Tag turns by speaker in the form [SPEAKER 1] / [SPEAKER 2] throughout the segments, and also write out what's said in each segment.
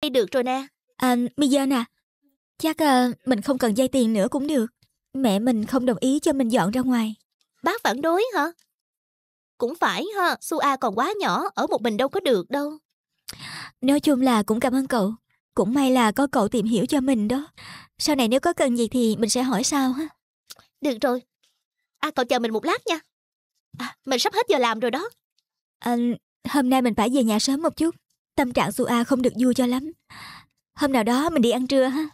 [SPEAKER 1] đây được rồi nè. À, Mizen à, chắc à, mình không cần dây tiền nữa cũng được.
[SPEAKER 2] Mẹ mình không đồng ý cho mình dọn ra ngoài. Bác phản đối hả? Cũng phải ha, Sua còn quá nhỏ, ở một mình đâu có được đâu. Nói chung là cũng cảm ơn
[SPEAKER 1] cậu. Cũng may là có cậu tìm hiểu cho mình đó. Sau này nếu có cần gì thì mình sẽ hỏi sao ha. Được rồi. À cậu chờ mình một lát nha. À, mình sắp hết giờ làm rồi đó. À, hôm nay mình phải về nhà sớm một chút. Tâm trạng Sua không được vui cho lắm.
[SPEAKER 3] Hôm nào đó mình đi ăn trưa ha.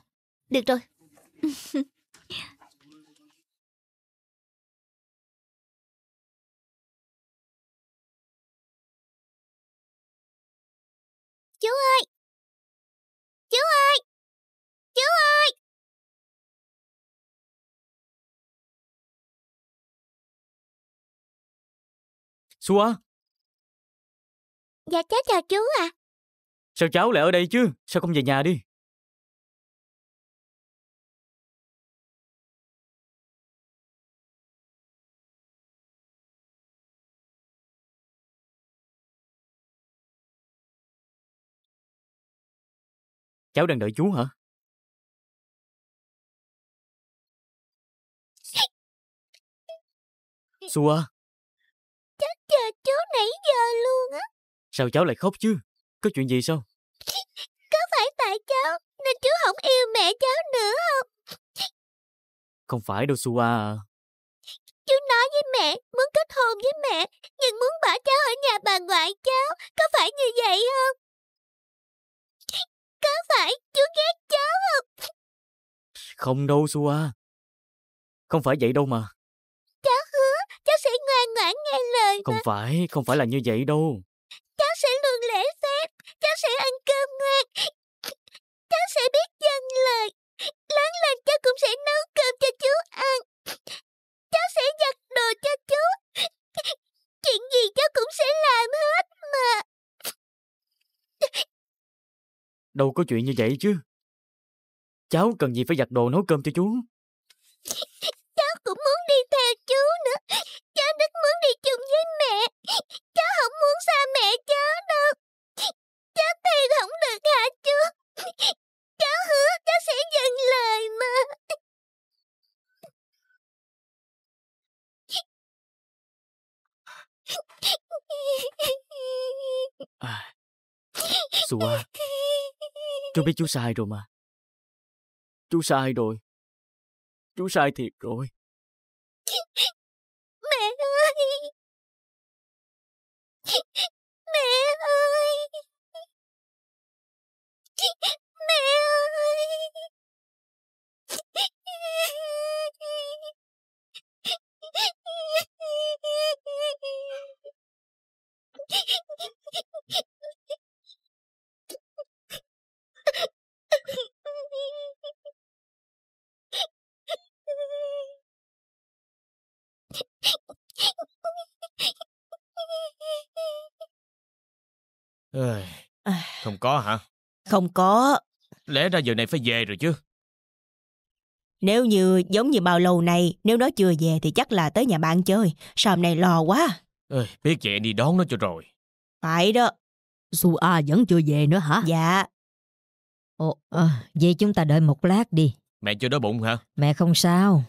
[SPEAKER 3] Được rồi. Chú ơi! Chú ơi! Chú ơi! Sua! Dạ cháu chào chú ạ. À. Sao cháu lại ở đây chứ? Sao không về nhà đi? Cháu đang đợi chú hả? Sua Cháu chờ
[SPEAKER 4] chú nãy giờ luôn á
[SPEAKER 5] Sao cháu lại khóc chứ có chuyện gì sao?
[SPEAKER 4] Có phải tại cháu nên chú không yêu mẹ cháu nữa không?
[SPEAKER 5] Không phải đâu Sua
[SPEAKER 4] Chú nói với mẹ muốn kết hôn với mẹ nhưng muốn bỏ cháu ở nhà bà ngoại cháu. Có phải như vậy không? Có phải chú ghét cháu không?
[SPEAKER 5] Không đâu Sua. Không phải vậy đâu mà.
[SPEAKER 4] Cháu hứa cháu sẽ ngoan ngoãn nghe lời mà. Không
[SPEAKER 5] phải, không phải là như vậy đâu.
[SPEAKER 4] Cháu sẽ luôn lễ phép, cháu sẽ ăn cơm ngoan, cháu sẽ biết dâng lời. Lớn lên cháu cũng sẽ nấu cơm cho chú ăn. Cháu sẽ giặt đồ cho chú. Chuyện gì cháu cũng sẽ làm hết mà.
[SPEAKER 5] Đâu có chuyện như vậy chứ. Cháu cần gì phải giặt đồ nấu cơm cho chú
[SPEAKER 4] cũng muốn đi theo chú nữa. Cháu rất muốn đi chung với mẹ. Cháu không muốn xa mẹ cháu đâu. Cháu thiệt không được hả chú? Cháu hứa cháu sẽ dừng lời mà.
[SPEAKER 3] À, Sua, chú biết chú sai rồi mà. Chú sai rồi. Chú sai thiệt rồi. có hả? Không
[SPEAKER 6] có.
[SPEAKER 5] Lẽ ra giờ này phải về rồi chứ.
[SPEAKER 6] Nếu như giống như bao lâu này nếu nó chưa về thì chắc là tới nhà bạn chơi. Sao hôm nay lo quá?
[SPEAKER 5] Ê, biết vậy đi đón nó cho rồi.
[SPEAKER 6] Phải đó. Su A vẫn chưa về nữa hả? Dạ.
[SPEAKER 1] Ồ, à, vậy chúng ta đợi một lát đi.
[SPEAKER 5] Mẹ chưa đói bụng hả?
[SPEAKER 1] Mẹ không sao.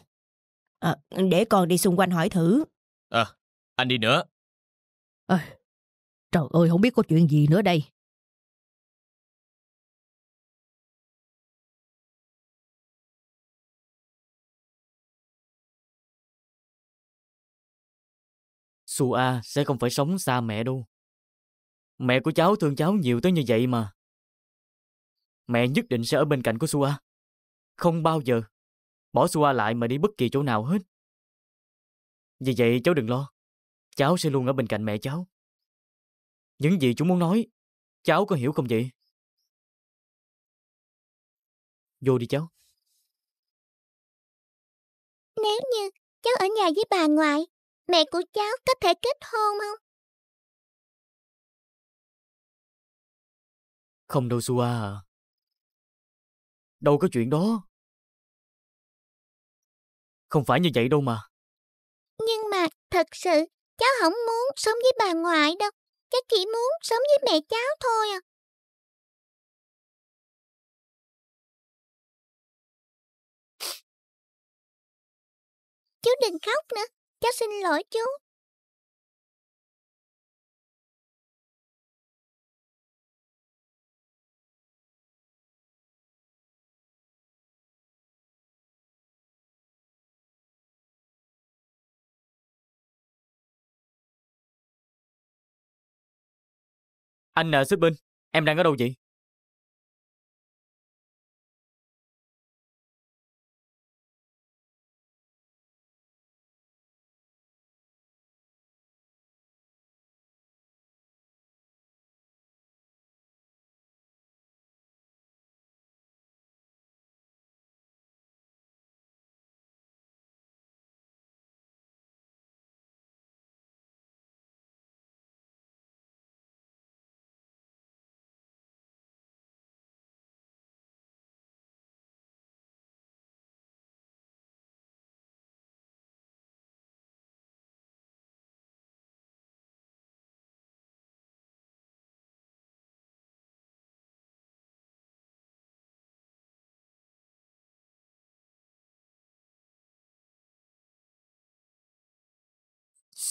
[SPEAKER 3] À, để con đi xung quanh hỏi thử. à, anh đi nữa. À, trời ơi, không biết có chuyện gì nữa đây. Sua sẽ không phải sống xa mẹ đâu. Mẹ của cháu thương cháu nhiều tới như vậy mà.
[SPEAKER 5] Mẹ nhất định sẽ ở bên cạnh của Sua. Không bao giờ bỏ Sua lại mà đi bất
[SPEAKER 3] kỳ chỗ nào hết. Vì vậy cháu đừng lo. Cháu sẽ luôn ở bên cạnh mẹ cháu. Những gì chú muốn nói, cháu có hiểu không vậy? Vô đi cháu.
[SPEAKER 4] Nếu như cháu ở nhà với bà ngoại, mẹ của cháu có thể kết hôn không?
[SPEAKER 3] Không đâu Sua Đâu có chuyện đó. Không phải như vậy đâu mà.
[SPEAKER 4] Nhưng mà thật sự cháu không muốn sống với bà ngoại đâu. Cháu chỉ muốn sống với mẹ cháu thôi à.
[SPEAKER 3] Chú đừng khóc nữa, Cháu xin lỗi chú. Anh à, Sếp em đang ở đâu vậy?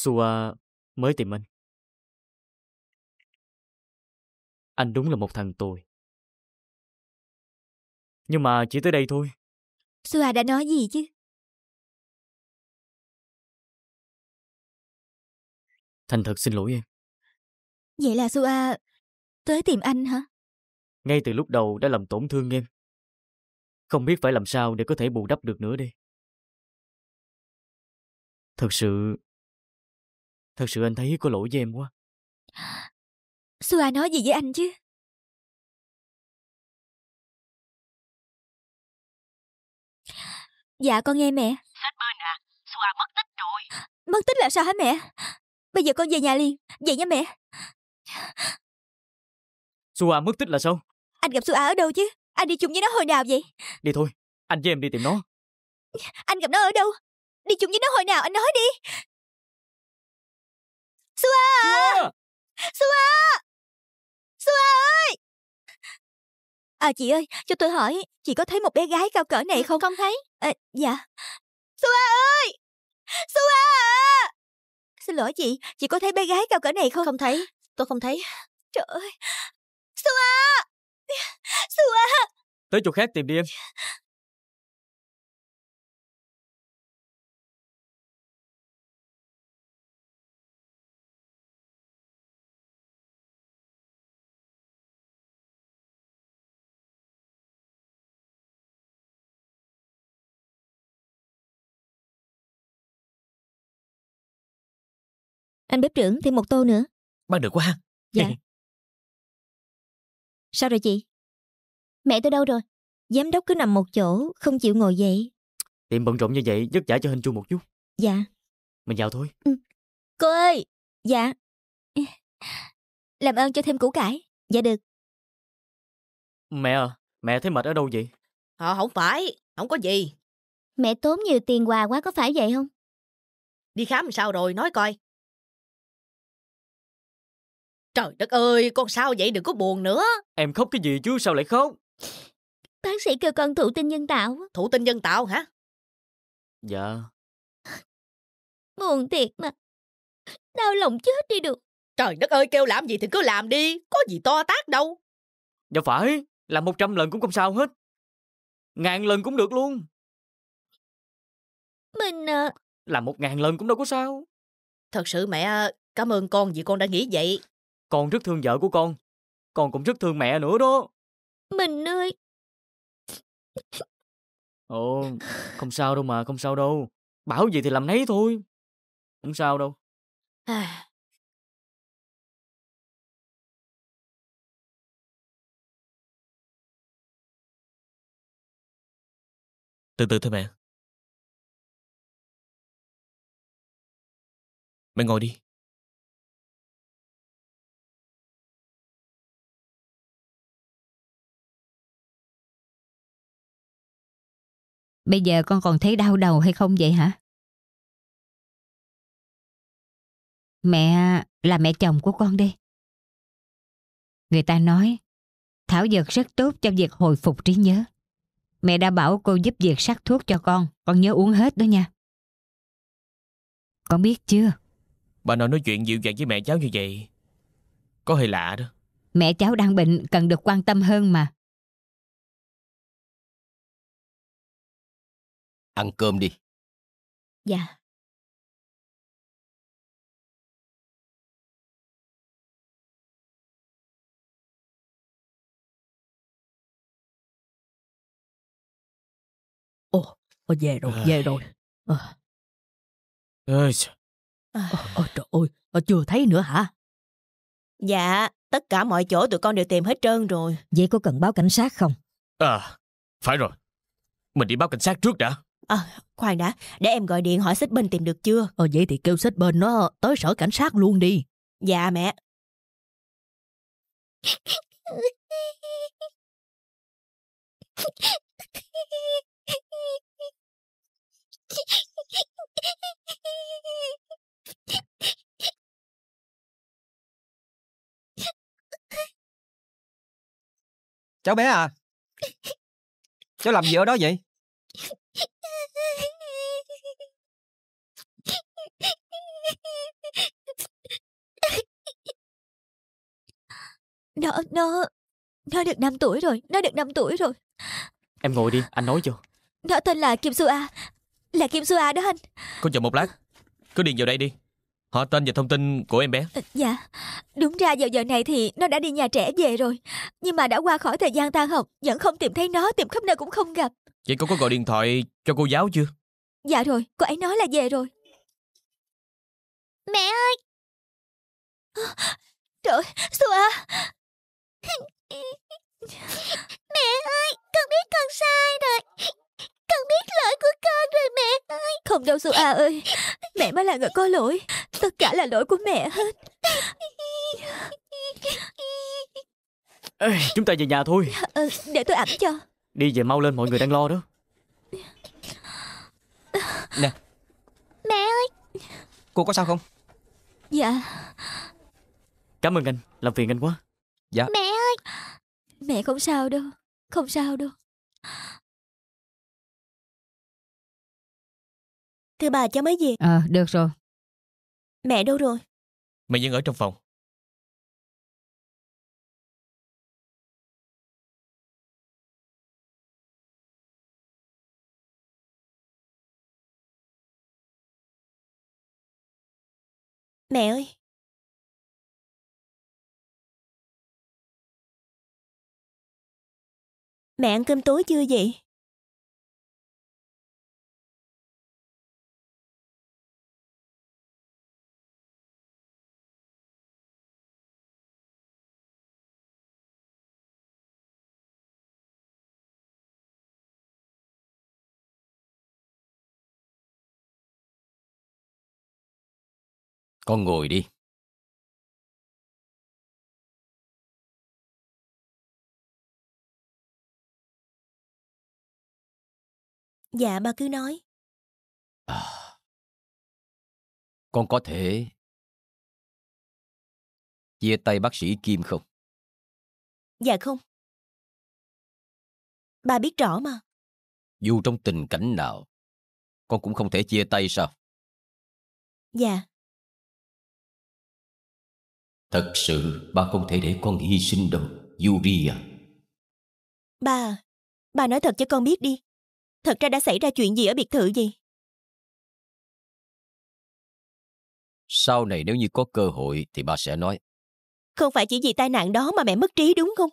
[SPEAKER 3] Sua mới tìm anh. Anh đúng là một thằng tồi. Nhưng mà chỉ tới đây thôi. Sua đã nói gì chứ? Thành thật xin lỗi em. Vậy là Sua tới tìm anh hả? Ngay từ lúc đầu đã làm tổn thương em. Không biết phải làm sao để có thể bù đắp được nữa đi. Thật sự Thật sự anh thấy có lỗi với em quá. Sua nói gì với anh chứ? Dạ con nghe mẹ. Sách bên à, Sua mất tích rồi. Mất tích là sao hả mẹ? Bây giờ con về nhà liền,
[SPEAKER 4] vậy nha mẹ.
[SPEAKER 5] Sua mất tích là sao?
[SPEAKER 4] Anh gặp Sua ở đâu chứ? Anh đi chung với nó hồi nào vậy?
[SPEAKER 3] Đi thôi, anh với em đi tìm nó. Anh gặp nó ở đâu? Đi chung với nó hồi nào anh nói đi Sua Sua Sua ơi
[SPEAKER 1] À chị ơi cho tôi hỏi Chị có thấy một bé gái cao cỡ này ừ, không Không thấy à, Dạ Sua
[SPEAKER 4] ơi Sua
[SPEAKER 1] Xin lỗi chị Chị có thấy bé gái cao cỡ này
[SPEAKER 3] không Không thấy Tôi không thấy Trời ơi
[SPEAKER 4] Sua
[SPEAKER 3] Sua Tới chỗ khác tìm đi em Anh bếp trưởng thêm một tô nữa. Bác được quá. Dạ. Sao rồi chị? Mẹ tôi đâu rồi? Giám đốc cứ nằm một chỗ, không chịu ngồi dậy. Tiệm bận rộn như vậy, giấc giải cho hình chu một chút. Dạ. Mình vào thôi. Ừ. Cô ơi! Dạ. Làm ơn cho thêm củ cải. Dạ được. Mẹ
[SPEAKER 5] à, mẹ thấy mệt ở đâu vậy?
[SPEAKER 2] Ờ, không phải, không có gì. Mẹ tốn nhiều tiền quà quá có phải vậy không? Đi khám sao rồi, nói coi. Trời đất ơi, con sao vậy đừng có buồn nữa.
[SPEAKER 5] Em khóc cái gì chứ sao lại khóc?
[SPEAKER 2] Bác sĩ kêu con thụ tinh nhân tạo. Thụ tinh nhân tạo hả? Dạ. Buồn thiệt mà. Đau lòng chết đi được.
[SPEAKER 3] Trời đất ơi, kêu làm gì thì cứ làm đi. Có gì to tác đâu. Dạ phải, làm một trăm lần cũng không sao hết. Ngàn lần cũng được luôn. Mình... À... Làm một ngàn lần cũng đâu có sao. Thật sự mẹ ờ, cảm ơn con vì con
[SPEAKER 2] đã nghĩ vậy con rất thương vợ của con. Con cũng rất thương mẹ nữa đó.
[SPEAKER 4] Mình ơi.
[SPEAKER 3] Ồ, không sao đâu mà, không sao đâu. Bảo gì thì làm nấy thôi. Không sao đâu. À. Từ từ thôi mẹ. Mẹ ngồi đi. Bây giờ con còn thấy đau đầu hay không vậy hả? Mẹ là mẹ chồng của con đi. Người ta nói, thảo dược rất tốt cho
[SPEAKER 6] việc hồi phục trí nhớ. Mẹ đã bảo cô giúp việc sắc thuốc cho con, con nhớ uống hết đó nha. Con biết chưa?
[SPEAKER 5] Bà nội nói chuyện dịu dàng với mẹ cháu như
[SPEAKER 3] vậy, có hơi lạ đó. Mẹ cháu đang bệnh, cần được quan tâm hơn mà. Ăn cơm đi. Dạ. Ồ, về rồi, về rồi. À. Ôi, ôi trời ơi, ờ, chưa thấy nữa hả?
[SPEAKER 6] Dạ, tất cả mọi chỗ tụi con đều tìm hết trơn rồi. Vậy có cần báo cảnh sát không?
[SPEAKER 5] À, phải rồi. Mình đi báo cảnh sát trước đã.
[SPEAKER 6] À, khoan đã, để em gọi điện hỏi xích bên tìm được chưa? Ờ, vậy thì kêu xích bên nó tới sở cảnh sát luôn đi. Dạ
[SPEAKER 3] mẹ. Cháu bé à Cháu làm gì ở đó vậy nó, nó, nó được 5 tuổi rồi, nó được
[SPEAKER 1] 5 tuổi rồi
[SPEAKER 5] Em ngồi đi, anh nói cho
[SPEAKER 1] Nó tên là Kim Su A Là Kim Su A đó anh
[SPEAKER 5] Cô chờ một lát, cứ điền vào đây đi Họ tên và thông tin của em bé
[SPEAKER 1] ờ, Dạ Đúng ra vào giờ này thì nó đã đi nhà trẻ về rồi Nhưng mà đã qua khỏi thời gian tan học
[SPEAKER 4] Vẫn không tìm thấy nó Tìm khắp nơi cũng không gặp
[SPEAKER 5] Vậy cô có gọi điện thoại cho cô giáo chưa?
[SPEAKER 4] Dạ rồi, cô ấy nói là về rồi Mẹ ơi Trời Sua Mẹ ơi Con biết con sai rồi Con biết lỗi của con rồi mẹ ơi Không đâu Sua
[SPEAKER 1] ơi Mẹ mới là người có lỗi Tất cả là lỗi của mẹ hết
[SPEAKER 5] Ê, Chúng ta về nhà thôi dạ,
[SPEAKER 1] ừ, Để tôi ẩm cho
[SPEAKER 5] Đi về mau lên mọi người đang lo đó Nè Mẹ ơi Cô có sao không
[SPEAKER 1] Dạ
[SPEAKER 3] Cảm ơn anh Làm phiền anh quá Dạ Mẹ ơi Mẹ không sao đâu Không sao đâu Thưa bà cháu mới về Ờ à, được rồi Mẹ đâu rồi Mẹ vẫn ở trong phòng Mẹ ơi! Mẹ ăn cơm tối chưa vậy? Con ngồi đi. Dạ ba cứ nói. À, con có thể chia tay bác sĩ Kim không? Dạ không. Ba biết rõ mà. Dù trong tình cảnh nào, con cũng không thể chia tay sao? Dạ. Thật sự ba không thể để con hy sinh đâu Yuri à Ba Ba nói thật cho con biết đi Thật ra đã xảy ra chuyện gì ở biệt thự gì Sau này nếu như có cơ hội Thì ba sẽ nói Không phải chỉ vì tai nạn đó mà mẹ mất trí đúng không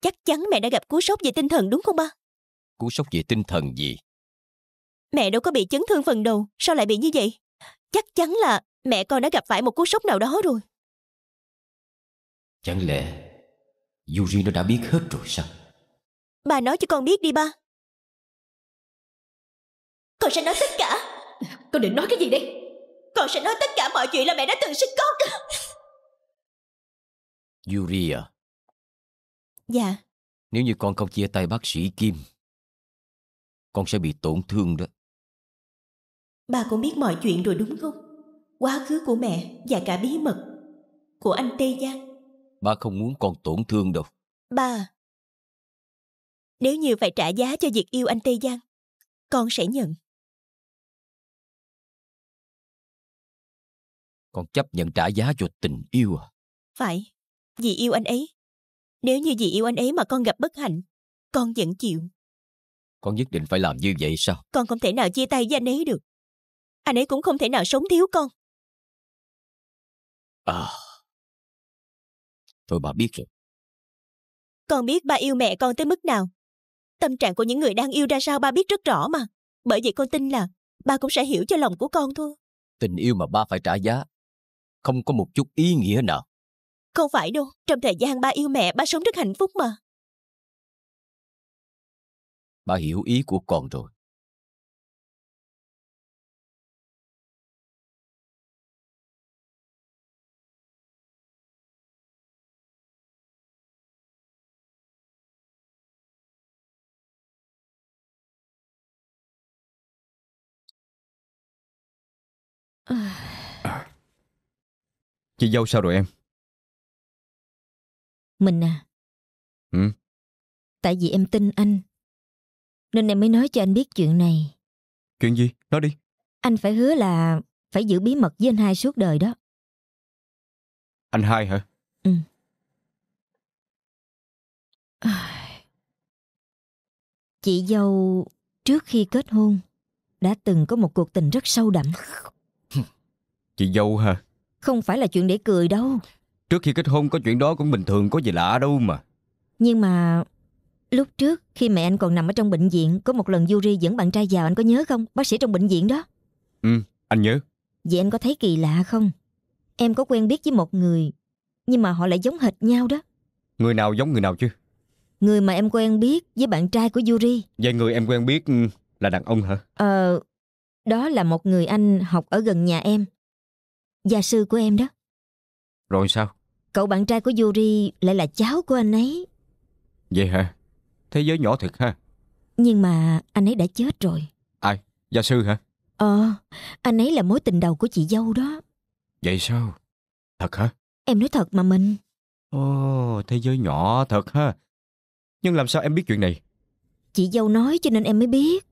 [SPEAKER 6] Chắc chắn mẹ đã gặp cú sốc về tinh thần đúng không ba
[SPEAKER 3] Cú sốc về tinh thần gì
[SPEAKER 6] Mẹ đâu có bị chấn thương phần đầu Sao lại bị như vậy Chắc chắn là mẹ con đã gặp phải một cú
[SPEAKER 3] sốc nào đó rồi Chẳng lẽ Yuri nó đã biết hết rồi sao Bà nói cho con biết đi ba Con sẽ nói tất cả Con định nói cái gì đây Con sẽ nói tất cả mọi chuyện là mẹ đã từng sinh con Yuri à Dạ Nếu như con không chia tay bác sĩ Kim Con sẽ bị tổn thương đó
[SPEAKER 6] Bà cũng biết mọi chuyện rồi đúng không quá khứ của mẹ và cả bí mật của anh Tê Giang.
[SPEAKER 7] Ba không muốn con tổn thương đâu.
[SPEAKER 6] Ba,
[SPEAKER 3] nếu như phải trả giá cho việc yêu anh Tê Giang, con sẽ nhận. Con chấp nhận trả giá cho tình yêu à? Phải, vì yêu anh ấy. Nếu như vì yêu anh
[SPEAKER 6] ấy mà con gặp bất hạnh, con vẫn chịu.
[SPEAKER 3] Con nhất định phải làm như vậy sao? Con không thể nào chia tay với anh ấy được. Anh ấy cũng không thể nào sống thiếu con. À. Thôi bà biết rồi. Con biết ba yêu mẹ con tới mức nào. Tâm trạng của những người đang yêu ra sao ba biết rất rõ mà. Bởi
[SPEAKER 6] vậy con tin là ba cũng sẽ hiểu cho lòng của con thôi. Tình yêu mà ba phải
[SPEAKER 7] trả giá.
[SPEAKER 3] Không có một chút ý nghĩa nào. Không phải đâu. Trong thời gian ba yêu mẹ, ba sống rất hạnh phúc mà. Ba hiểu ý của con rồi. Chị dâu sao rồi em Mình à ừ? Tại vì em tin anh Nên em mới nói cho anh biết chuyện này Chuyện gì? Nói đi
[SPEAKER 1] Anh phải hứa là Phải giữ bí mật với anh hai suốt đời đó
[SPEAKER 3] Anh hai hả? Ừ Chị dâu trước khi kết hôn
[SPEAKER 1] đã từng có một cuộc tình rất sâu đậm.
[SPEAKER 7] Chị dâu hả?
[SPEAKER 1] Không phải là chuyện để cười đâu
[SPEAKER 7] Trước khi kết hôn có chuyện đó cũng bình thường có gì lạ đâu mà
[SPEAKER 1] Nhưng mà Lúc trước khi mẹ anh còn nằm ở trong bệnh viện Có một lần Yuri dẫn bạn trai vào anh có nhớ không? Bác sĩ trong bệnh viện đó
[SPEAKER 7] Ừ, anh nhớ
[SPEAKER 1] Vậy anh có thấy kỳ lạ không? Em có quen biết với một người Nhưng mà họ lại giống hệt nhau đó
[SPEAKER 7] Người nào giống người nào chứ?
[SPEAKER 1] Người mà em quen biết với bạn trai của Yuri
[SPEAKER 7] Vậy người em quen biết ừ, là đàn ông hả?
[SPEAKER 1] Ờ, đó là một người anh học ở gần nhà em Gia sư của em đó Rồi sao Cậu bạn trai của Yuri lại là cháu của anh ấy
[SPEAKER 7] Vậy hả Thế giới nhỏ thật ha
[SPEAKER 1] Nhưng mà anh ấy đã chết rồi
[SPEAKER 7] Ai gia sư hả
[SPEAKER 1] Ờ anh ấy là mối tình đầu của chị dâu đó
[SPEAKER 7] Vậy sao Thật hả
[SPEAKER 1] Em nói thật mà mình
[SPEAKER 7] Ồ thế giới nhỏ thật ha Nhưng làm sao em biết chuyện này
[SPEAKER 1] Chị dâu nói cho nên em mới biết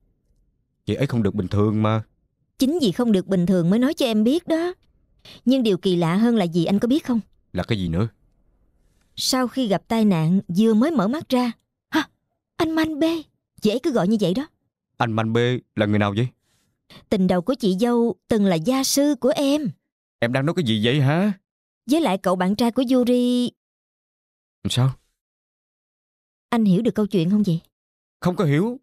[SPEAKER 7] Chị ấy không được bình thường mà
[SPEAKER 1] Chính vì không được bình thường mới nói cho em biết đó nhưng điều kỳ lạ hơn là gì anh có biết không? Là cái gì nữa? Sau khi gặp tai nạn vừa mới mở mắt ra Hả? Anh Manh B Dễ cứ gọi như vậy đó
[SPEAKER 7] Anh Manh B là người nào vậy?
[SPEAKER 1] Tình đầu của chị dâu từng là gia sư của em
[SPEAKER 7] Em đang nói cái gì vậy
[SPEAKER 3] hả? Với lại cậu bạn trai của Yuri Sao? Anh hiểu được câu chuyện không vậy? Không có hiểu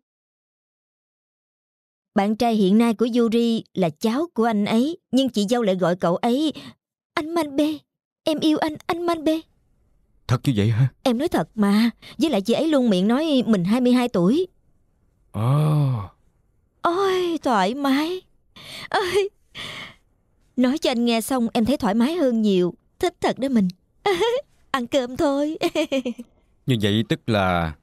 [SPEAKER 1] bạn trai hiện nay của Yuri là cháu của anh ấy, nhưng chị dâu lại gọi cậu ấy anh Man B. Em yêu anh, anh Man B.
[SPEAKER 7] Thật như vậy hả?
[SPEAKER 1] Em nói thật mà, với lại chị ấy luôn miệng nói mình 22 tuổi.
[SPEAKER 7] Ồ. Oh.
[SPEAKER 1] Ôi, thoải mái. Ôi. Nói cho anh nghe xong em thấy thoải mái hơn nhiều, thích thật đó mình. Ăn cơm thôi.
[SPEAKER 7] như vậy tức là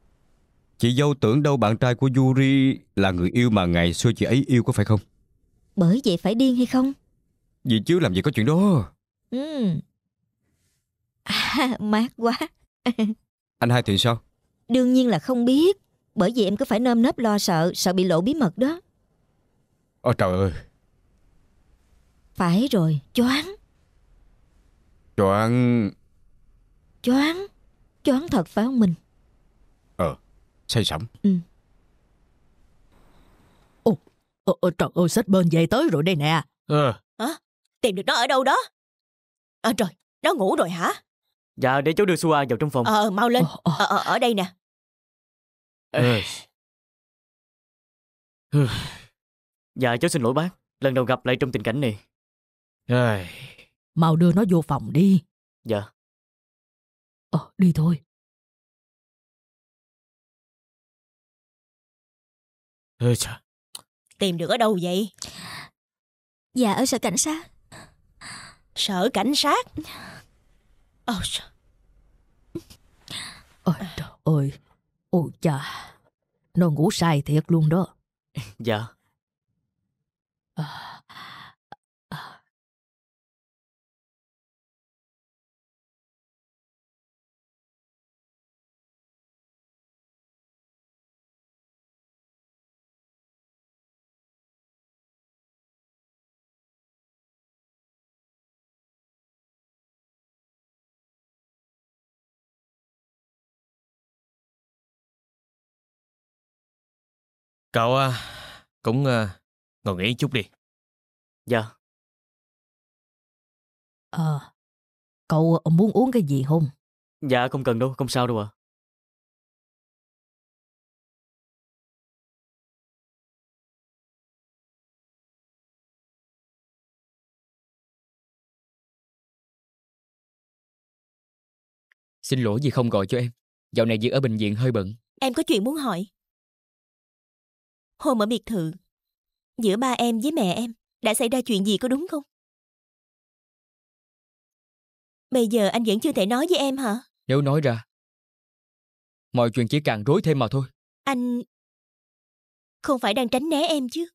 [SPEAKER 7] Chị dâu tưởng đâu bạn trai của Yuri là người yêu mà ngày xưa chị ấy yêu có phải không?
[SPEAKER 1] Bởi vậy phải điên hay không?
[SPEAKER 7] Vì chứ làm gì có chuyện đó.
[SPEAKER 1] Ừ. À, mát quá.
[SPEAKER 7] Anh hai thì sao?
[SPEAKER 1] Đương nhiên là không biết. Bởi vì em cứ phải nơm nớp lo sợ, sợ bị lộ bí mật đó. Ôi trời ơi. Phải rồi, choáng.
[SPEAKER 7] Choáng.
[SPEAKER 1] Choáng. Choáng thật phải không mình?
[SPEAKER 7] say sẩm
[SPEAKER 2] ừ. Ồ, ồ,
[SPEAKER 6] ờ, ờ, trời ơi sách bên về tới rồi đây nè ờ hả tìm được nó ở đâu đó à, trời nó ngủ rồi hả
[SPEAKER 5] dạ để cháu đưa sua vào trong phòng ờ,
[SPEAKER 6] ờ mau lên ờ, ờ. Ờ, ở đây nè
[SPEAKER 3] ờ. dạ cháu xin lỗi bác lần đầu gặp lại trong tình cảnh này ờ. mau đưa nó vô phòng đi dạ ờ, đi thôi Ê chà. Tìm được ở đâu vậy? Dạ ở sở cảnh sát Sở cảnh
[SPEAKER 6] sát? Ôi trời
[SPEAKER 2] Ôi trời ơi Ôi chà Nó ngủ sai thiệt luôn đó
[SPEAKER 5] Dạ
[SPEAKER 3] à. Cậu à, cũng à, ngồi nghỉ chút đi. Dạ. Ờ, à, cậu ờ, muốn uống cái gì không? Dạ không cần đâu, không sao đâu ạ. À. Xin lỗi vì không gọi cho em. Dạo này việc ở bệnh viện hơi bận. Em có chuyện muốn hỏi hôm ở biệt thự giữa ba em với mẹ em đã xảy ra chuyện gì có đúng không bây giờ anh vẫn chưa thể nói với em hả nếu nói ra mọi chuyện chỉ càng rối thêm mà thôi anh không phải đang tránh né em chứ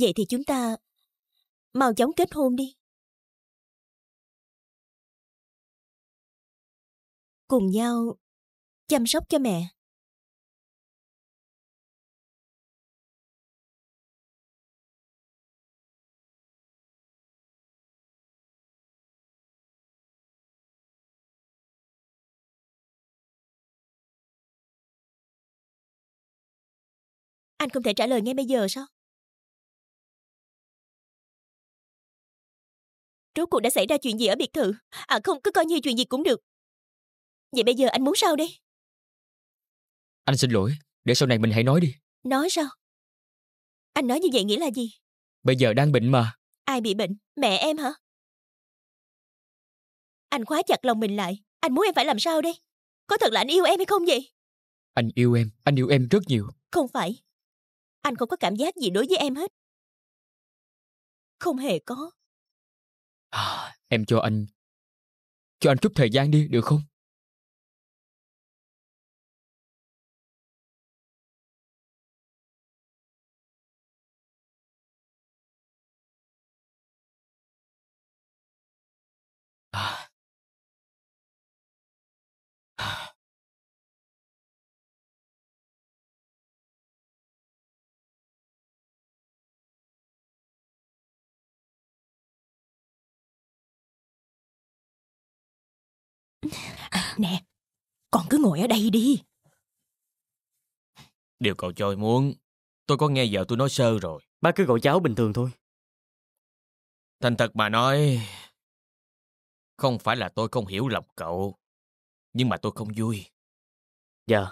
[SPEAKER 3] Vậy thì chúng ta mau chóng kết hôn đi. Cùng nhau chăm sóc cho mẹ. Anh không thể trả lời ngay bây giờ sao? rốt cuộc đã xảy ra chuyện gì ở biệt thự à không cứ coi như chuyện gì cũng được vậy bây giờ anh muốn sao đây anh xin lỗi để sau này mình hãy nói đi
[SPEAKER 6] nói sao anh nói như vậy nghĩa là gì
[SPEAKER 3] bây giờ đang bệnh mà
[SPEAKER 6] ai bị bệnh mẹ em hả anh khóa chặt lòng mình lại anh muốn em phải làm sao đây có thật là anh yêu em hay không vậy
[SPEAKER 3] anh yêu em anh yêu em rất nhiều
[SPEAKER 6] không phải anh không có cảm giác gì đối với em hết
[SPEAKER 3] không hề có à, Em cho anh Cho anh chút thời gian đi được không Nè, con cứ ngồi ở đây đi.
[SPEAKER 5] Điều cậu chơi muốn, tôi có nghe vợ tôi nói sơ rồi. Bác
[SPEAKER 3] cứ gọi cháu bình thường thôi. Thành thật mà nói, không phải là tôi không hiểu lòng cậu, nhưng mà tôi không vui. Dạ,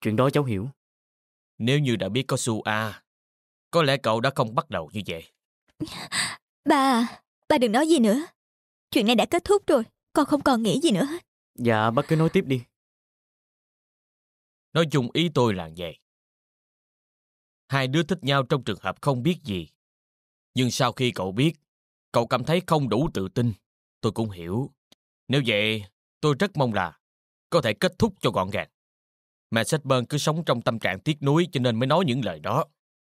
[SPEAKER 3] chuyện đó cháu hiểu. Nếu như đã biết có Su A, có lẽ
[SPEAKER 5] cậu đã không bắt đầu như vậy.
[SPEAKER 3] Ba, ba đừng nói gì nữa. Chuyện này đã kết thúc rồi, con không còn nghĩ gì nữa hết.
[SPEAKER 5] Dạ, bác cứ nói tiếp đi.
[SPEAKER 3] Nói chung ý tôi là vậy. Hai đứa thích nhau trong trường hợp không biết gì. Nhưng sau khi cậu biết, cậu cảm thấy không đủ tự tin. Tôi
[SPEAKER 5] cũng hiểu. Nếu vậy, tôi rất mong là có thể kết thúc cho gọn gàng. Mà Setburn cứ sống trong tâm trạng tiếc nuối cho nên mới nói những lời đó.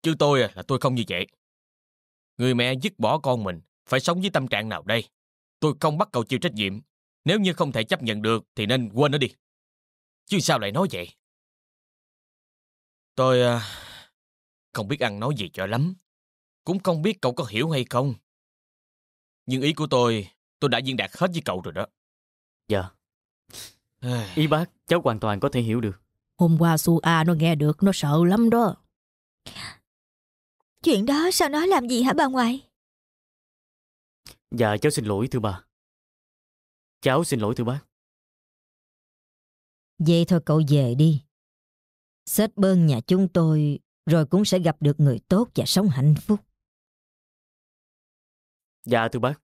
[SPEAKER 5] Chứ tôi à, là tôi không như vậy. Người mẹ dứt bỏ con mình phải sống với tâm trạng nào đây? Tôi không bắt cậu chịu trách nhiệm nếu như không thể chấp nhận được thì nên quên nó đi. Chứ sao lại nói
[SPEAKER 3] vậy? Tôi à, không biết ăn nói gì cho lắm. Cũng không biết cậu có hiểu hay không. Nhưng ý của tôi, tôi đã
[SPEAKER 5] diễn đạt hết với cậu rồi đó. Dạ. Ý bác, cháu hoàn toàn có thể hiểu được.
[SPEAKER 2] Hôm qua Su A nó nghe được, nó sợ lắm đó.
[SPEAKER 3] Chuyện đó sao nó làm gì hả bà ngoại? Dạ cháu xin lỗi thưa bà Cháu xin lỗi thưa bác. Vậy thôi cậu về đi. Sết bơn nhà chúng tôi rồi cũng sẽ gặp được người tốt và sống hạnh phúc. Dạ thưa bác.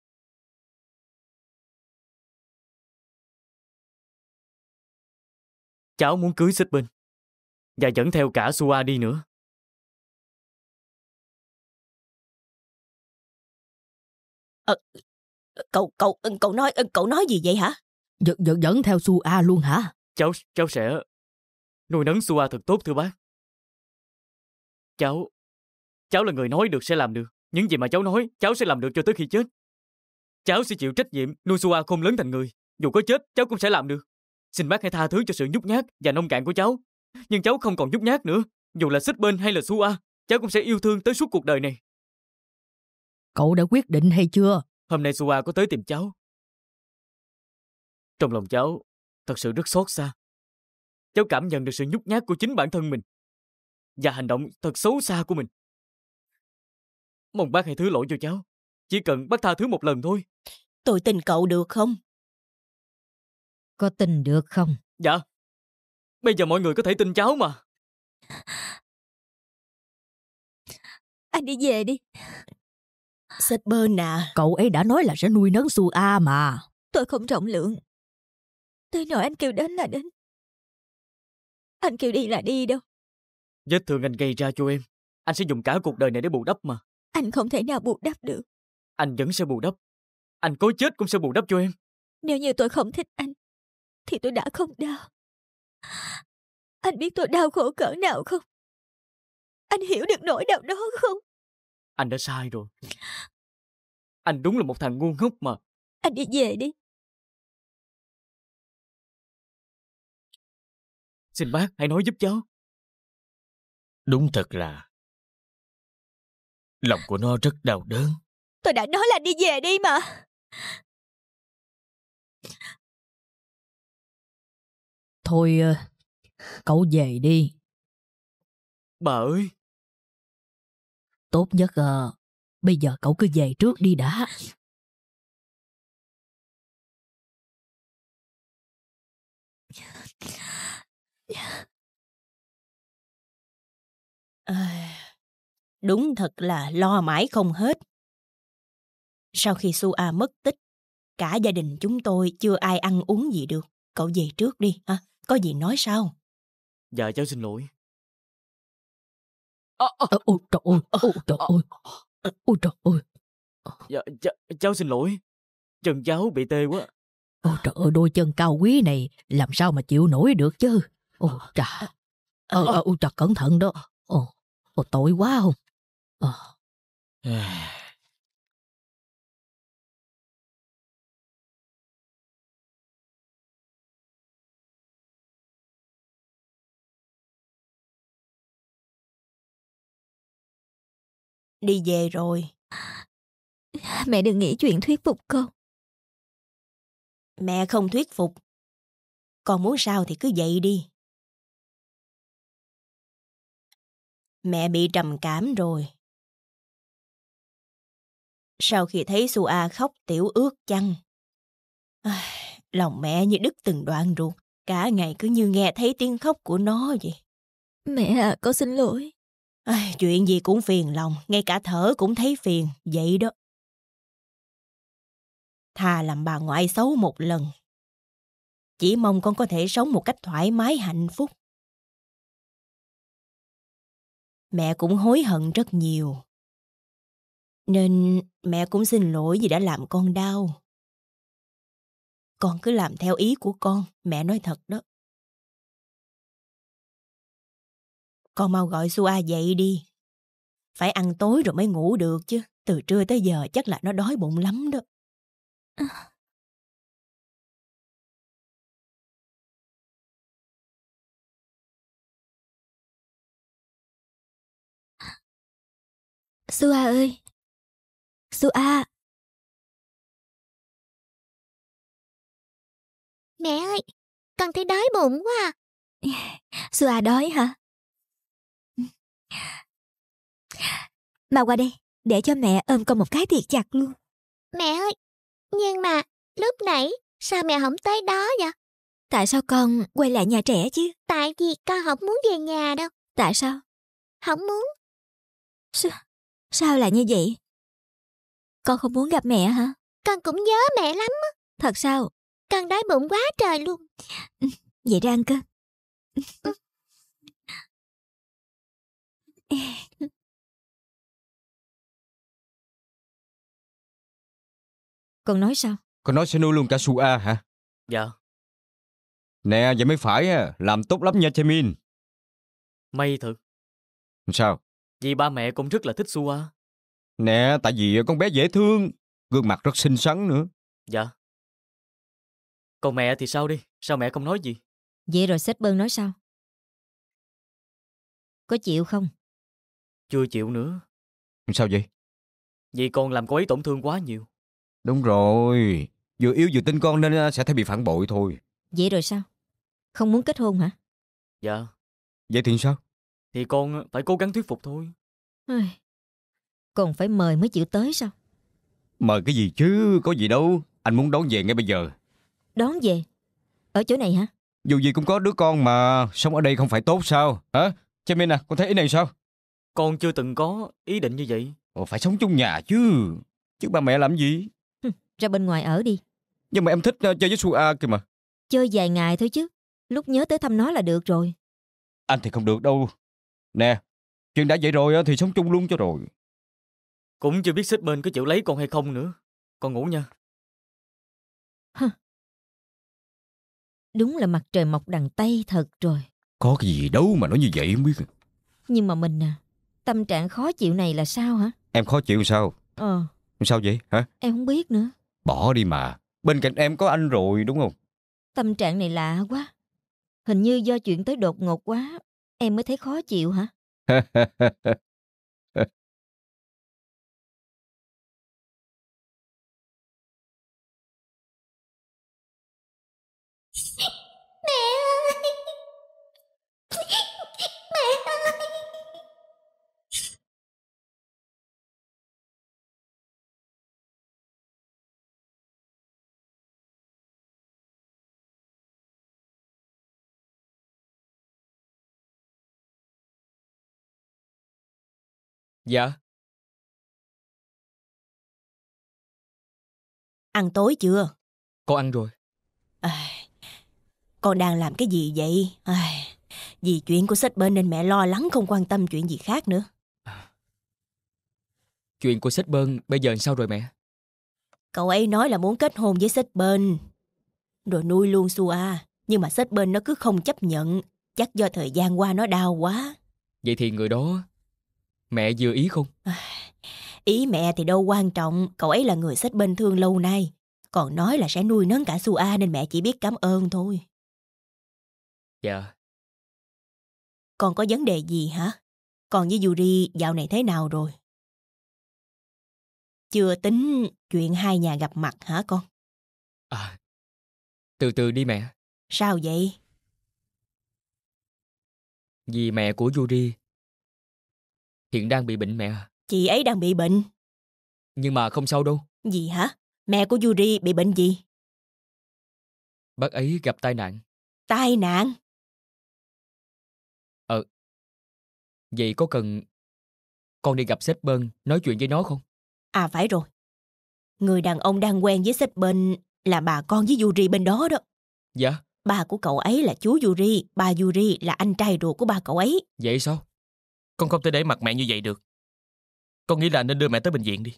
[SPEAKER 3] Cháu muốn cưới xích bơn và dẫn theo cả Sua đi nữa. Ờ, cậu cậu ừ, cậu nói ừ, cậu nói gì vậy hả dẫn dẫn dẫn theo su a luôn hả cháu cháu sẽ nuôi nấng su a thật tốt thưa bác cháu cháu là người nói được sẽ làm được những gì mà cháu nói cháu sẽ làm được cho tới khi chết cháu sẽ chịu trách nhiệm
[SPEAKER 5] nuôi su a không lớn thành người dù có chết cháu cũng sẽ làm được xin bác hãy tha thứ cho sự nhút nhát và nông cạn của cháu nhưng cháu không còn nhút nhát nữa dù là xích bên hay là su a cháu cũng sẽ yêu thương tới suốt cuộc
[SPEAKER 3] đời này cậu đã quyết định hay chưa Hôm nay Sua có tới tìm cháu. Trong lòng cháu thật sự rất xót xa. Cháu cảm nhận được sự nhút nhát của chính bản thân mình và hành động thật xấu xa của mình. Mong bác hãy thứ lỗi cho cháu. Chỉ cần bác tha thứ một lần thôi. Tôi tin cậu được không? Có tin được không? Dạ. Bây giờ mọi người có thể tin cháu mà. Anh
[SPEAKER 6] đi về đi. Sếp bơn à.
[SPEAKER 2] Cậu ấy đã nói là sẽ nuôi nấng Su A mà.
[SPEAKER 3] Tôi không trọng lượng. Tôi nói anh kêu đến là đến. Anh kêu đi là đi đâu. Vết thương anh gây ra cho em. Anh sẽ dùng cả cuộc đời này để bù đắp mà. Anh không thể nào bù đắp được. Anh vẫn sẽ bù đắp. Anh cố chết cũng sẽ bù đắp cho em. Nếu như tôi không thích anh, thì tôi đã không đau. Anh biết tôi đau khổ cỡ nào không? Anh hiểu được nỗi đau đó không? Anh đã sai rồi. Anh đúng là một thằng ngu ngốc mà. Anh đi về đi. Xin bác hãy nói giúp cháu. Đúng thật là... Lòng của nó rất đau đớn. Tôi đã nói là đi về đi mà. Thôi, ờ, cậu về đi. Bà ơi, Tốt nhất à, bây giờ cậu cứ về trước đi đã. À, đúng thật là lo mãi không hết. Sau khi Su A mất tích, cả
[SPEAKER 6] gia đình chúng tôi chưa ai ăn uống gì được. Cậu về trước đi, hả? Có gì nói sau
[SPEAKER 3] Dạ cháu xin lỗi. Ờ, ờ. Ôi trời ơi, ờ, ôi trời ơi, ôi trời ơi. Dạ, ch- dạ, cháu xin lỗi, chân cháu bị
[SPEAKER 7] tê quá.
[SPEAKER 2] Ôi trời ơi, đôi chân cao quý này làm sao mà chịu nổi được chứ. Ôi
[SPEAKER 3] trời, ôi trời cẩn thận đó. Ôi, tội quá không. Ờ. đi về rồi. Mẹ đừng nghĩ chuyện thuyết phục con. Mẹ không thuyết phục. Con muốn sao thì cứ dậy đi. Mẹ bị trầm cảm rồi. Sau khi thấy Su A khóc tiểu ướt chăng.
[SPEAKER 6] lòng mẹ như đứt từng đoạn ruột. Cả ngày cứ như nghe thấy tiếng khóc của nó vậy. Mẹ à, con xin lỗi. Ai, chuyện gì cũng phiền lòng, ngay cả thở cũng thấy phiền, vậy đó. Thà làm bà ngoại xấu một lần. Chỉ mong con có thể sống một cách thoải mái hạnh phúc.
[SPEAKER 3] Mẹ cũng hối hận rất nhiều. Nên mẹ cũng xin lỗi vì đã làm con đau. Con cứ làm theo ý của con, mẹ nói thật đó. Con mau gọi Sua dậy đi. Phải ăn tối rồi mới ngủ được chứ. Từ trưa tới giờ chắc là nó đói bụng lắm đó. À. Sua ơi! Sua! Mẹ ơi! Con thấy đói bụng quá à. Sua đói hả? Mà qua đây, để cho mẹ ôm con một cái thiệt chặt luôn.
[SPEAKER 4] Mẹ ơi, nhưng mà lúc nãy sao mẹ không tới đó vậy? Tại sao con quay lại nhà trẻ chứ? Tại vì con không muốn về nhà đâu. Tại sao? Không muốn. Sao, sao lại như vậy? Con không muốn gặp mẹ hả? Con cũng nhớ mẹ lắm á. Thật sao? Con đói bụng quá trời luôn. Ừ, vậy ra ăn cơm. Ừ.
[SPEAKER 3] Con nói sao? Con nói sẽ nuôi luôn cả Su A hả? Dạ. Nè, vậy mới phải á. Làm tốt lắm nha Chemin. May thật. Sao?
[SPEAKER 5] Vì ba mẹ cũng rất là thích Su A.
[SPEAKER 3] Nè, tại vì con bé dễ thương. Gương mặt rất xinh xắn nữa. Dạ. Còn mẹ thì sao đi? Sao mẹ không nói gì? Vậy rồi sếp bơn nói sao? Có chịu không? Chưa chịu nữa. Sao vậy? Vì con làm cô ấy tổn thương quá nhiều. Đúng rồi. Vừa yêu
[SPEAKER 7] vừa tin con nên à, sẽ thấy bị phản bội thôi.
[SPEAKER 5] Vậy
[SPEAKER 1] rồi sao? Không muốn kết hôn hả?
[SPEAKER 7] Dạ. Vậy thì sao? Thì con phải cố gắng thuyết phục thôi.
[SPEAKER 1] Còn phải mời mới chịu tới sao?
[SPEAKER 7] Mời cái gì chứ, có gì đâu. Anh muốn đón về ngay bây giờ.
[SPEAKER 1] Đón về? Ở chỗ này hả?
[SPEAKER 7] Dù gì cũng có đứa con mà, sống ở đây không phải tốt sao? Hả? Cho nên nè, con thấy ý này sao? Con chưa từng có ý định như vậy. Ồ, phải sống chung nhà chứ. Chứ ba mẹ làm gì?
[SPEAKER 1] ra bên ngoài ở đi.
[SPEAKER 7] Nhưng mà em thích uh, chơi với Sua kìa mà.
[SPEAKER 1] Chơi vài ngày thôi chứ. Lúc nhớ tới thăm nó là được rồi.
[SPEAKER 3] Anh thì không được đâu. Nè, chuyện đã vậy rồi thì sống chung luôn cho rồi. Cũng chưa biết xích bên có chịu lấy con hay không nữa. Con ngủ nha. Đúng là mặt trời mọc đằng Tây thật rồi.
[SPEAKER 7] Có cái gì đâu mà nói như vậy không biết.
[SPEAKER 1] Nhưng mà mình à, Tâm trạng khó chịu này là sao hả?
[SPEAKER 7] Em khó chịu sao? Ờ. Sao vậy hả?
[SPEAKER 1] Em không biết nữa.
[SPEAKER 7] Bỏ đi mà. Bên cạnh em có anh rồi đúng không?
[SPEAKER 1] Tâm trạng này lạ quá. Hình như do chuyện tới đột
[SPEAKER 3] ngột quá, em mới thấy khó chịu hả? Dạ. Ăn tối chưa? Con ăn rồi. À, con đang làm cái gì vậy? À,
[SPEAKER 6] vì chuyện của Sách bên nên mẹ lo lắng không quan tâm chuyện gì khác nữa. À.
[SPEAKER 5] Chuyện của Sách Bơn bây giờ sao rồi mẹ?
[SPEAKER 6] Cậu ấy nói là muốn kết hôn với Sách Bơn Rồi nuôi luôn Sua, nhưng mà Sách bên nó cứ không chấp nhận. Chắc do thời gian qua nó đau quá.
[SPEAKER 5] Vậy thì người đó Mẹ vừa ý không?
[SPEAKER 6] ý mẹ thì đâu quan trọng, cậu ấy là người sách bên thương lâu nay. Còn nói là sẽ nuôi nấng cả Sua nên mẹ chỉ biết cảm ơn thôi. Dạ. Còn có vấn đề gì hả? Còn với Yuri dạo này thế nào rồi? Chưa tính chuyện hai nhà gặp mặt hả con? À,
[SPEAKER 3] từ từ đi mẹ.
[SPEAKER 6] Sao vậy?
[SPEAKER 5] Vì mẹ của Yuri Hiện đang bị bệnh mẹ à?
[SPEAKER 6] Chị ấy đang bị bệnh
[SPEAKER 3] Nhưng mà không sao đâu
[SPEAKER 6] Gì hả? Mẹ của Yuri bị bệnh gì?
[SPEAKER 3] Bác ấy gặp tai nạn Tai nạn? Ờ Vậy có cần Con đi gặp sếp bên Nói chuyện với nó không?
[SPEAKER 6] À phải rồi Người đàn ông đang quen với sếp bên Là bà con với Yuri bên đó đó Dạ Bà của cậu ấy là chú Yuri Bà Yuri là anh trai ruột của ba cậu ấy
[SPEAKER 5] Vậy sao? Con không thể để mặt mẹ như vậy được. Con nghĩ là nên đưa mẹ tới bệnh viện đi.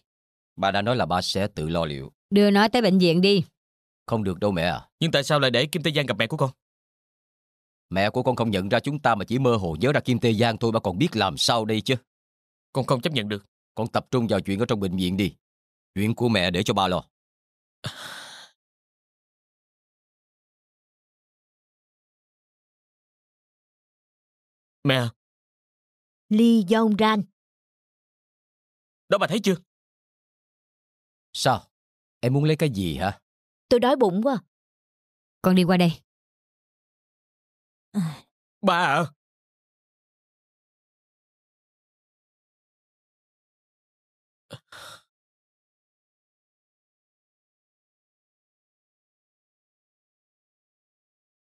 [SPEAKER 5] Bà đã nói là bà sẽ tự lo liệu.
[SPEAKER 6] Đưa nó tới bệnh viện đi.
[SPEAKER 7] Không được đâu mẹ à.
[SPEAKER 5] Nhưng tại sao lại để Kim Tây Giang gặp mẹ của con?
[SPEAKER 7] Mẹ của con không nhận ra chúng ta mà chỉ mơ hồ nhớ ra Kim Tê Giang thôi bà còn biết làm sao đây chứ. Con không chấp nhận được. Con
[SPEAKER 3] tập trung vào chuyện ở trong bệnh viện đi. Chuyện của mẹ để cho ba lo. Mẹ, à, Ly Dông Ran. Đó bà thấy chưa? Sao? Em muốn lấy cái gì hả? Tôi đói bụng quá. Con đi qua đây. À. Bà ạ. À.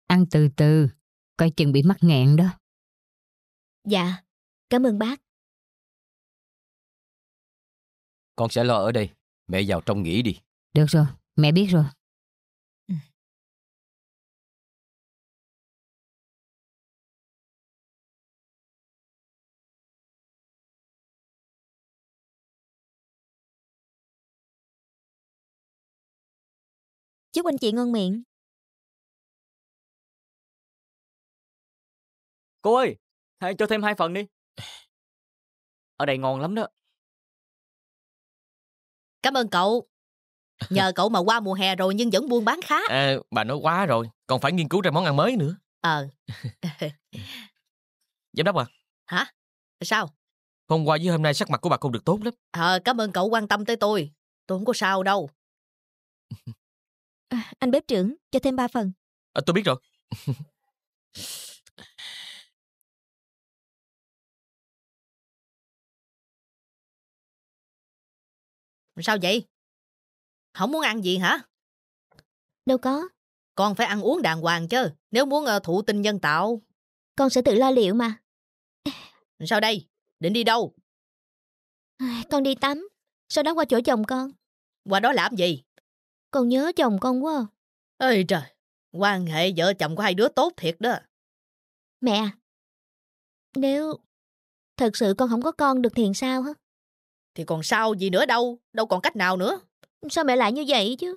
[SPEAKER 3] Ăn từ từ, coi chừng bị mắc nghẹn đó. Dạ. Cảm ơn bác. Con sẽ lo ở đây. Mẹ vào trong nghỉ đi. Được rồi, mẹ biết rồi. Ừ. Chúc anh chị ngon miệng. Cô ơi, hãy cho thêm hai phần đi. Ở đây ngon lắm đó.
[SPEAKER 2] Cảm ơn cậu. Nhờ cậu mà qua mùa hè rồi nhưng vẫn buôn bán khá.
[SPEAKER 5] À, bà nói quá rồi, còn phải nghiên cứu ra món ăn mới nữa.
[SPEAKER 2] Ờ.
[SPEAKER 3] Giám đốc à? Hả? Sao? Hôm qua với hôm nay sắc mặt của bà không được tốt lắm.
[SPEAKER 2] Ờ, à, cảm ơn cậu quan tâm tới tôi. Tôi không có sao đâu.
[SPEAKER 3] À, anh bếp trưởng, cho thêm ba phần. À, tôi biết rồi. Sao vậy? Không muốn ăn gì hả?
[SPEAKER 2] Đâu có. Con phải ăn uống đàng hoàng chứ, nếu muốn ờ, thụ tinh nhân tạo. Con sẽ tự lo liệu mà. Sao đây? Định đi đâu? Con đi tắm, sau đó qua chỗ chồng con. Qua đó làm gì? Con nhớ chồng con quá. Ê trời, quan hệ vợ chồng của hai đứa tốt thiệt đó.
[SPEAKER 4] Mẹ, à, nếu thật sự con không có con được thì sao hả?
[SPEAKER 2] Thì còn sao gì nữa đâu Đâu còn cách nào nữa Sao mẹ lại như vậy chứ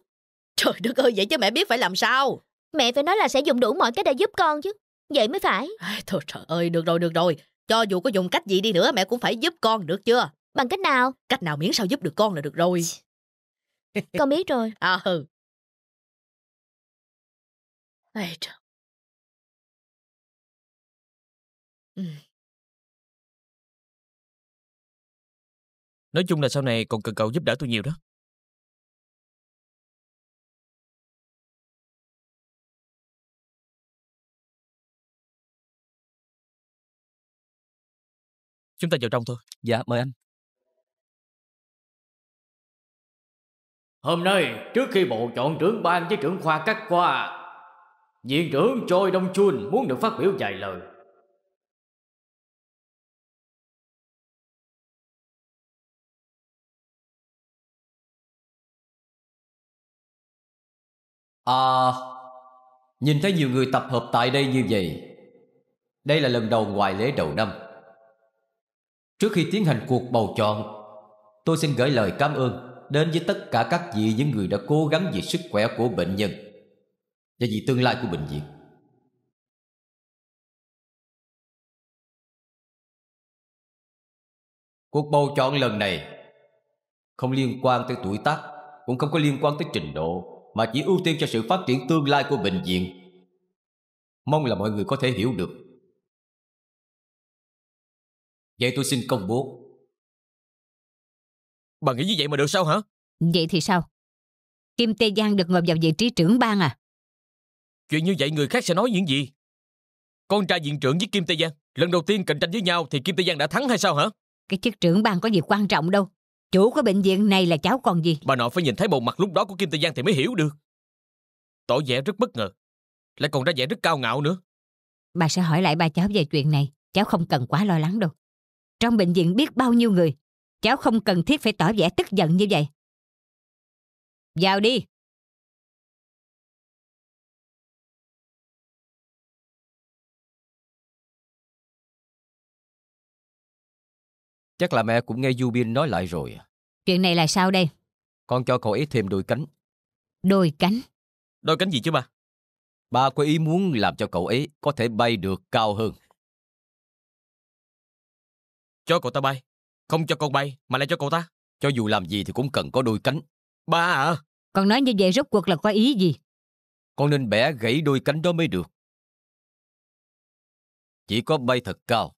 [SPEAKER 2] Trời đất ơi vậy chứ mẹ biết phải làm sao Mẹ phải nói là sẽ dùng đủ mọi cách để giúp con chứ Vậy mới phải Thôi trời ơi được rồi được rồi Cho dù có dùng cách gì đi nữa mẹ cũng phải giúp con được chưa Bằng cách nào
[SPEAKER 3] Cách nào miễn sao giúp được con là được rồi Con biết rồi À ừ Ây trời Ừ. Nói chung là sau này còn cần cậu giúp đỡ tôi nhiều đó. Chúng ta vào trong thôi. Dạ, mời anh. Hôm nay, trước khi bộ chọn trưởng ban với trưởng khoa các khoa, viện trưởng Choi Dong Chun muốn được phát biểu vài lời. À Nhìn thấy nhiều người tập hợp tại đây như vậy Đây
[SPEAKER 7] là lần đầu ngoài lễ đầu năm Trước khi tiến hành cuộc bầu chọn Tôi xin gửi lời cảm ơn Đến với tất cả các vị những người đã cố gắng vì sức khỏe của bệnh
[SPEAKER 3] nhân Và vì tương lai của bệnh viện Cuộc bầu chọn lần này Không liên quan tới tuổi tác Cũng không có liên quan tới trình độ mà chỉ ưu tiên cho sự phát triển tương lai của bệnh viện. Mong là mọi người có thể hiểu được. Vậy tôi xin công bố. Bà nghĩ như vậy mà được sao hả? Vậy thì sao? Kim Tê Giang được ngồi vào vị trí trưởng ban à? Chuyện như vậy người khác sẽ nói những gì? Con trai viện trưởng với
[SPEAKER 5] Kim Tê Giang Lần đầu tiên cạnh tranh với nhau Thì Kim Tê Giang đã thắng hay sao hả
[SPEAKER 6] Cái chức trưởng ban có gì quan trọng đâu Chủ của bệnh viện này là cháu còn gì
[SPEAKER 5] Bà nội phải nhìn thấy bộ mặt lúc đó của Kim Tây Giang thì mới hiểu được Tỏ vẻ rất bất ngờ Lại còn ra vẻ rất cao ngạo nữa
[SPEAKER 6] Bà sẽ hỏi lại ba cháu về
[SPEAKER 3] chuyện này Cháu không cần quá lo lắng đâu Trong bệnh viện biết bao nhiêu người Cháu không cần thiết phải tỏ vẻ tức giận như vậy Vào đi Chắc là mẹ cũng nghe Yubin nói lại rồi. À? Chuyện này là sao đây? Con cho cậu ấy thêm đôi cánh. Đôi cánh? Đôi cánh gì chứ ba? Ba có ý muốn làm cho cậu ấy có thể bay được cao hơn. Cho cậu ta bay. Không cho con bay, mà lại cho cậu ta. Cho dù làm gì thì cũng cần có đôi cánh. Ba à? Con nói như vậy rốt cuộc là có ý gì? Con nên bẻ gãy đôi cánh đó mới được. Chỉ có bay thật cao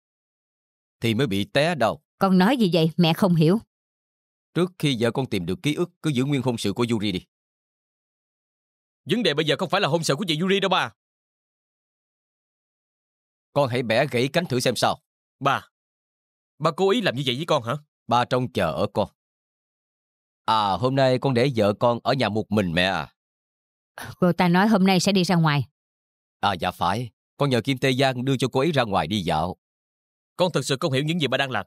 [SPEAKER 3] thì mới bị té đau. Con nói gì vậy mẹ không hiểu. Trước khi vợ con tìm được ký ức, cứ giữ nguyên hôn sự của Yuri đi. Vấn đề bây giờ không phải là hôn sự của chị Yuri đâu bà. Con hãy bẻ gãy cánh thử xem sao. Bà, bà cố ý làm như vậy với con hả? Ba trông chờ ở
[SPEAKER 7] con. À, hôm nay con để vợ con ở nhà một mình mẹ à?
[SPEAKER 3] Cô ta nói hôm nay sẽ đi ra ngoài. À dạ phải, con nhờ Kim Tê Giang đưa cho cô ấy ra ngoài đi dạo. Con thật sự không hiểu những gì bà đang làm.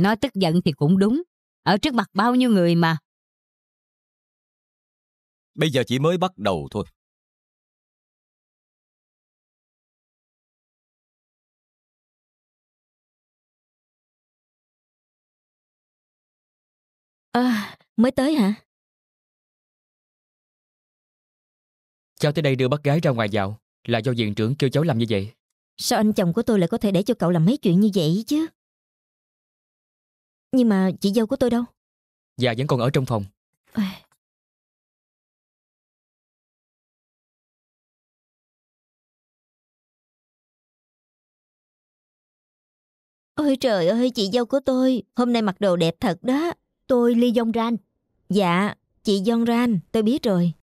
[SPEAKER 3] nói tức giận thì cũng đúng, ở trước mặt bao nhiêu người mà. Bây giờ chỉ mới bắt đầu thôi. À, mới tới hả? Cháu tới đây đưa bác gái ra ngoài dạo là do viện trưởng kêu cháu làm như vậy. Sao anh chồng của tôi lại có thể để cho cậu làm mấy chuyện như vậy chứ? Nhưng mà chị dâu của tôi đâu? Dạ vẫn còn ở trong phòng. Ôi trời ơi, chị dâu của tôi, hôm nay mặc đồ đẹp thật đó. Tôi Ly Dông Ran. Dạ, chị Dông Ran, tôi biết rồi.